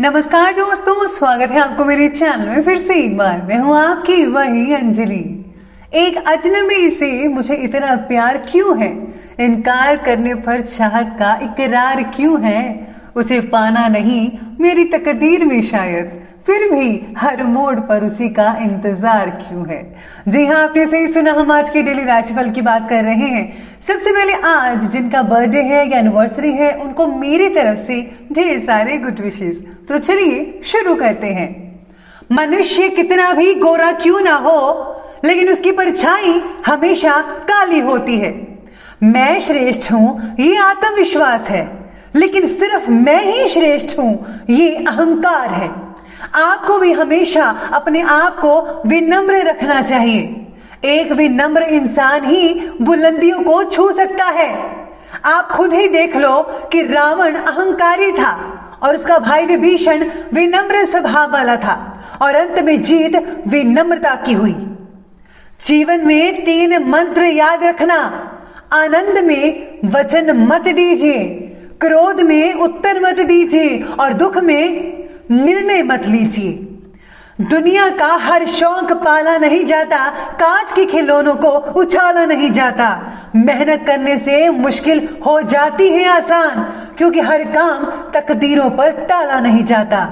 नमस्कार दोस्तों स्वागत है आपको मेरे चैनल में फिर से एक बार मैं हूं आपकी वही अंजलि एक अजनबी से मुझे इतना प्यार क्यों है इनकार करने पर चाहत का इकरार क्यों है उसे पाना नहीं मेरी तकदीर में शायद फिर भी हर मोड पर उसी का इंतजार क्यों है जी हाँ आपने सही सुना हम आज के डेली राशिफल की बात कर रहे हैं सबसे पहले आज जिनका बर्थडे है या एनिवर्सरी है उनको मेरी तरफ से ढेर सारे गुड विशेष तो चलिए शुरू करते हैं मनुष्य कितना भी गोरा क्यों ना हो लेकिन उसकी परछाई हमेशा काली होती है मैं श्रेष्ठ हूं ये आत्मविश्वास है लेकिन सिर्फ मैं ही श्रेष्ठ हूं ये अहंकार है आपको भी हमेशा अपने आप को विनम्र रखना चाहिए एक विनम्र इंसान ही बुलंदियों को छू सकता है आप खुद ही देख लो कि रावण अहंकारी था और उसका भाई विभीषण विनम्र स्वभाव वाला था और अंत में जीत विनम्रता की हुई जीवन में तीन मंत्र याद रखना आनंद में वचन मत दीजिए क्रोध में उत्तर मत दीजिए और दुख में निर्णय मत लीजिए दुनिया का हर शौक पाला नहीं जाता कांच के खिलौनों को उछाला नहीं जाता मेहनत करने से मुश्किल हो जाती है आसान क्योंकि हर काम तकदीरों पर टाला नहीं जाता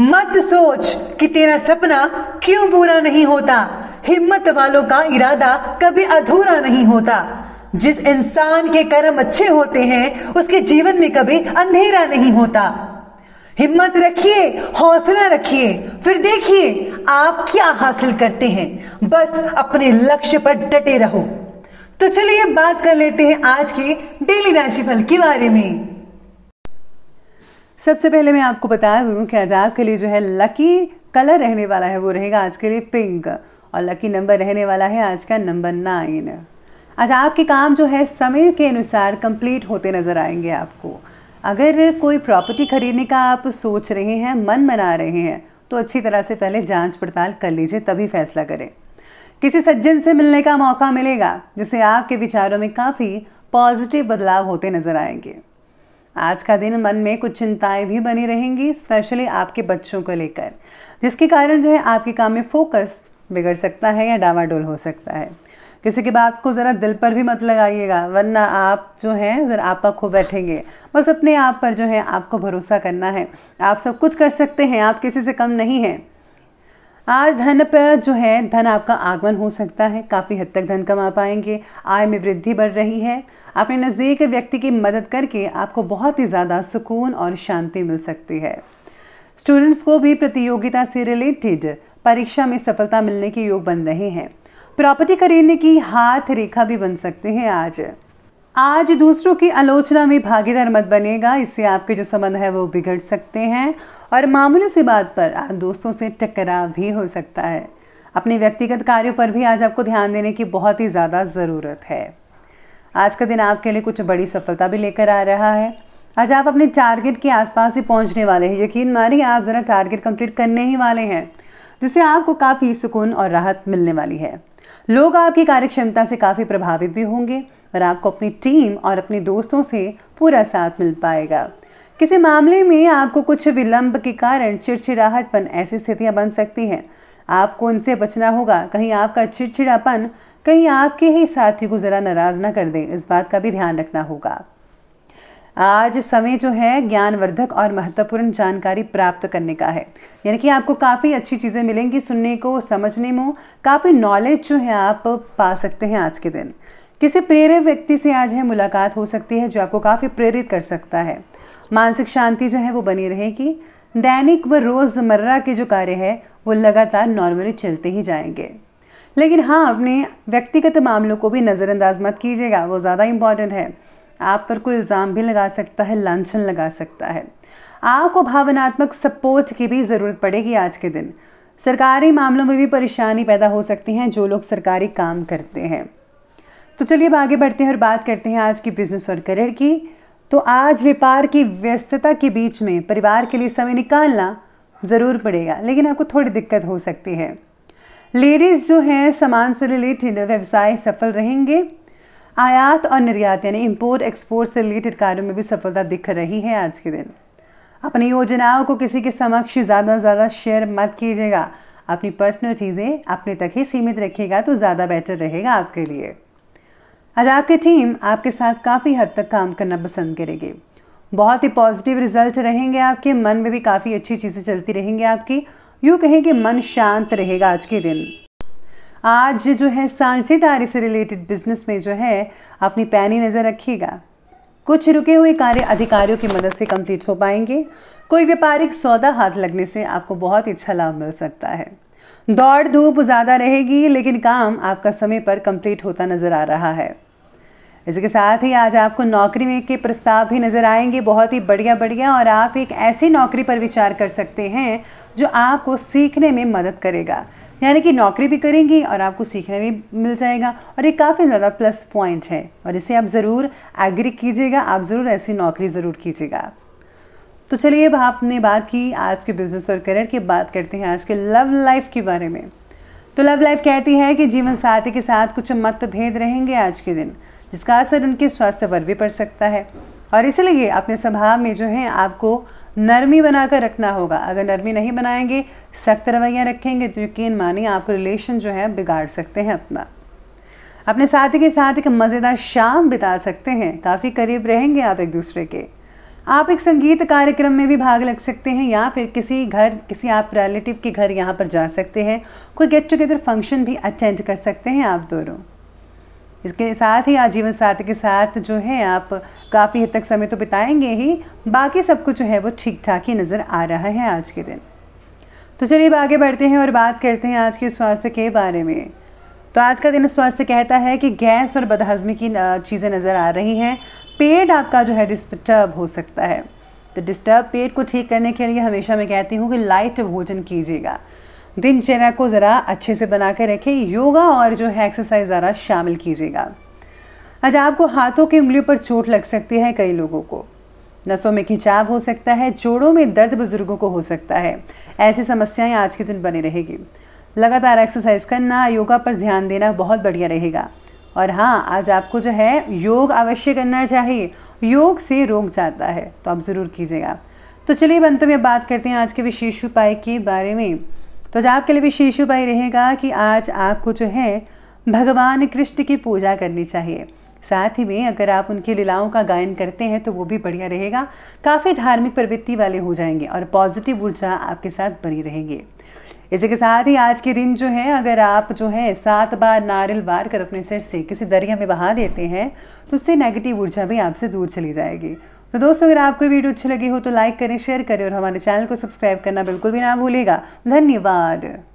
मत सोच कि तेरा सपना क्यों पूरा नहीं होता हिम्मत वालों का इरादा कभी अधूरा नहीं होता जिस इंसान के कर्म अच्छे होते हैं उसके जीवन में कभी अंधेरा नहीं होता हिम्मत रखिए हौसला रखिए फिर देखिए आप क्या हासिल करते हैं बस अपने लक्ष्य पर डटे रहो तो चलिए बात कर लेते हैं आज के डेली राशिफल के बारे में सबसे पहले मैं आपको बता दूं कि आज आपके लिए जो है लकी कलर रहने वाला है वो रहेगा आज के लिए पिंक और लकी नंबर रहने वाला है आज का नंबर नाइन आज आपके काम जो है समय के अनुसार कंप्लीट होते नजर आएंगे आपको अगर कोई प्रॉपर्टी खरीदने का आप सोच रहे हैं मन बना रहे हैं तो अच्छी तरह से पहले जांच पड़ताल कर लीजिए तभी फैसला करें किसी सज्जन से मिलने का मौका मिलेगा जिससे आपके विचारों में काफ़ी पॉजिटिव बदलाव होते नजर आएंगे आज का दिन मन में कुछ चिंताएं भी बनी रहेंगी स्पेशली आपके बच्चों को लेकर जिसके कारण जो है आपके काम में फोकस बिगड़ सकता है या डावाडोल हो सकता है किसी की बात को ज़रा दिल पर भी मत लगाइएगा वरना आप जो हैं ज़रा आपा खो बैठेंगे बस अपने आप पर जो है आपको भरोसा करना है आप सब कुछ कर सकते हैं आप किसी से कम नहीं हैं आज धन पर जो है धन आपका आगमन हो सकता है काफ़ी हद तक धन कमा पाएंगे आय में वृद्धि बढ़ रही है अपने नज़दीक व्यक्ति की मदद करके आपको बहुत ही ज़्यादा सुकून और शांति मिल सकती है स्टूडेंट्स को भी प्रतियोगिता से रिलेटेड परीक्षा में सफलता मिलने के योग बन रहे हैं प्रॉपर्टी खरीदने की हाथ रेखा भी बन सकते हैं आज आज दूसरों की आलोचना में भागीदार मत बनेगा इससे आपके जो संबंध है वो बिगड़ सकते हैं और मामूली सी बात पर आप दोस्तों से टकराव भी हो सकता है अपने व्यक्तिगत कार्यों पर भी आज आपको ध्यान देने की बहुत ही ज़्यादा ज़रूरत है आज का दिन आपके लिए कुछ बड़ी सफलता भी लेकर आ रहा है आज आप अपने टारगेट के आसपास ही पहुंचने वाले हैं यकीन मानिए आप ज़रा टारगेट कंप्लीट करने ही वाले हैं जिससे आपको काफ़ी सुकून और राहत मिलने वाली है लोग आपकी कार्यक्षमता से काफ़ी प्रभावित भी होंगे और आपको अपनी टीम और अपने दोस्तों से पूरा साथ मिल पाएगा किसी मामले में आपको कुछ विलंब के कारण चिड़चिड़ाहटपन ऐसी स्थितियां बन सकती हैं आपको उनसे बचना होगा कहीं आपका चिड़चिड़ापन कहीं आपके ही साथी को ज़रा नाराज़ ना कर दे इस बात का भी ध्यान रखना होगा आज समय जो है ज्ञानवर्धक और महत्वपूर्ण जानकारी प्राप्त करने का है यानी कि आपको काफ़ी अच्छी चीज़ें मिलेंगी सुनने को समझने में काफ़ी नॉलेज जो है आप पा सकते हैं आज के दिन किसी प्रेरित व्यक्ति से आज है मुलाकात हो सकती है जो आपको काफ़ी प्रेरित कर सकता है मानसिक शांति जो है वो बनी रहेगी दैनिक व रोज़मर्रा के जो कार्य है वो लगातार नॉर्मली चलते ही जाएंगे लेकिन हाँ अपने व्यक्तिगत मामलों को भी नज़रअंदाज मत कीजिएगा वो ज़्यादा इम्पॉर्टेंट है आप पर कोई इल्ज़ाम भी लगा सकता है लाछन लगा सकता है आपको भावनात्मक सपोर्ट की भी ज़रूरत पड़ेगी आज के दिन सरकारी मामलों में भी परेशानी पैदा हो सकती हैं जो लोग सरकारी काम करते हैं तो चलिए अब आगे बढ़ते हैं और बात करते हैं आज की बिजनेस और करियर की तो आज व्यापार की व्यस्तता के बीच में परिवार के लिए समय निकालना ज़रूर पड़ेगा लेकिन आपको थोड़ी दिक्कत हो सकती है लेडीज़ जो हैं सामान से रिलेटेड व्यवसाय सफल रहेंगे आयात और निर्यात यानी इम्पोर्ट एक्सपोर्ट से रिलेटेड कार्यों में भी सफलता दिख रही है आज के दिन अपनी योजनाओं को किसी के समक्ष ज़्यादा से ज़्यादा शेयर मत कीजिएगा अपनी पर्सनल चीज़ें अपने तक ही सीमित रखिएगा तो ज़्यादा बेटर रहेगा आपके लिए आज आपकी टीम आपके साथ काफ़ी हद तक काम करना पसंद करेगी बहुत ही पॉजिटिव रिजल्ट रहेंगे आपके मन में भी काफ़ी अच्छी चीज़ें चलती रहेंगी आपकी यूँ कहें कि मन शांत रहेगा आज के दिन आज जो है साझेदारी से रिलेटेड बिजनेस में जो है अपनी पैनी नज़र रखिएगा कुछ रुके हुए कार्य अधिकारियों की मदद से कंप्लीट हो पाएंगे कोई व्यापारिक सौदा हाथ लगने से आपको बहुत अच्छा लाभ मिल सकता है दौड़ धूप ज़्यादा रहेगी लेकिन काम आपका समय पर कंप्लीट होता नज़र आ रहा है इसके साथ ही आज आपको नौकरी में के प्रस्ताव भी नज़र आएंगे बहुत ही बढ़िया बढ़िया और आप एक ऐसी नौकरी पर विचार कर सकते हैं जो आपको सीखने में मदद करेगा यानी कि नौकरी भी करेंगी और आपको सीखने में मिल जाएगा और ये काफ़ी ज़्यादा प्लस पॉइंट है और इसे आप ज़रूर एग्री कीजिएगा आप ज़रूर ऐसी नौकरी ज़रूर कीजिएगा तो चलिए अब आपने बात की आज के बिजनेस और करियर की बात करते हैं आज के लव लाइफ के बारे में तो लव लाइफ कहती है कि जीवन साथी के साथ कुछ मतभेद रहेंगे आज के दिन जिसका असर उनके स्वास्थ्य पर भी पड़ सकता है और इसलिए अपने स्वभाव में जो है आपको नरमी बनाकर रखना होगा अगर नरमी नहीं बनाएंगे सख्त रवैया रखेंगे तो यकीन मानिए आप रिलेशन जो है बिगाड़ सकते हैं अपना अपने साथी के साथ एक मज़ेदार शाम बिता सकते हैं काफ़ी करीब रहेंगे आप एक दूसरे के आप एक संगीत कार्यक्रम में भी भाग लग सकते हैं या फिर किसी घर किसी आप रिलेटिव के घर यहाँ पर जा सकते हैं कोई गेट टुगेदर फंक्शन भी अटेंड कर सकते हैं आप दोनों इसके साथ ही आजीवन साथी के साथ जो है आप काफ़ी हद तक समय तो बिताएंगे ही बाकी सब कुछ जो है वो ठीक ठाक ही नज़र आ रहा है आज के दिन तो चलिए अब आगे बढ़ते हैं और बात करते हैं आज के स्वास्थ्य के बारे में तो आज का दिन स्वास्थ्य कहता है कि गैस और बदहजमी की चीज़ें नज़र आ रही हैं पेट आपका जो है डिस्टर्ब हो सकता है तो डिस्टर्ब पेट को ठीक करने के लिए हमेशा मैं कहती हूँ कि लाइट भोजन कीजिएगा दिनचर्या को ज़रा अच्छे से बना कर रखें योगा और जो है एक्सरसाइज ज़रा शामिल कीजिएगा आज अच्छा, आपको हाथों की उंगलियों पर चोट लग सकती है कई लोगों को नसों में खिंचाव हो सकता है जोड़ों में दर्द बुजुर्गों को हो सकता है ऐसी समस्याएं आज के दिन बनी रहेगी लगातार एक्सरसाइज करना योगा पर ध्यान देना बहुत बढ़िया रहेगा और हाँ आज आपको जो है योग अवश्य करना चाहिए योग से रोग जाता है तो आप ज़रूर कीजिएगा तो चलिए अंत में बात करते हैं आज के विशेष उपाय के बारे में तो आज आपके लिए शीशु भाई रहेगा कि आज आपको जो है भगवान कृष्ण की पूजा करनी चाहिए साथ ही में अगर आप उनकी लीलाओं का गायन करते हैं तो वो भी बढ़िया रहेगा काफ़ी धार्मिक प्रवृत्ति वाले हो जाएंगे और पॉजिटिव ऊर्जा आपके साथ बनी रहेंगे इसी के साथ ही आज के दिन जो है अगर आप जो है सात बार नारियल बार कर अपने सिर से किसी दरिया में बहा देते हैं तो उससे नेगेटिव ऊर्जा भी आपसे दूर चली जाएगी तो दोस्तों अगर आपको वीडियो अच्छी लगी हो तो लाइक करें शेयर करें और हमारे चैनल को सब्सक्राइब करना बिल्कुल भी ना भूलेगा धन्यवाद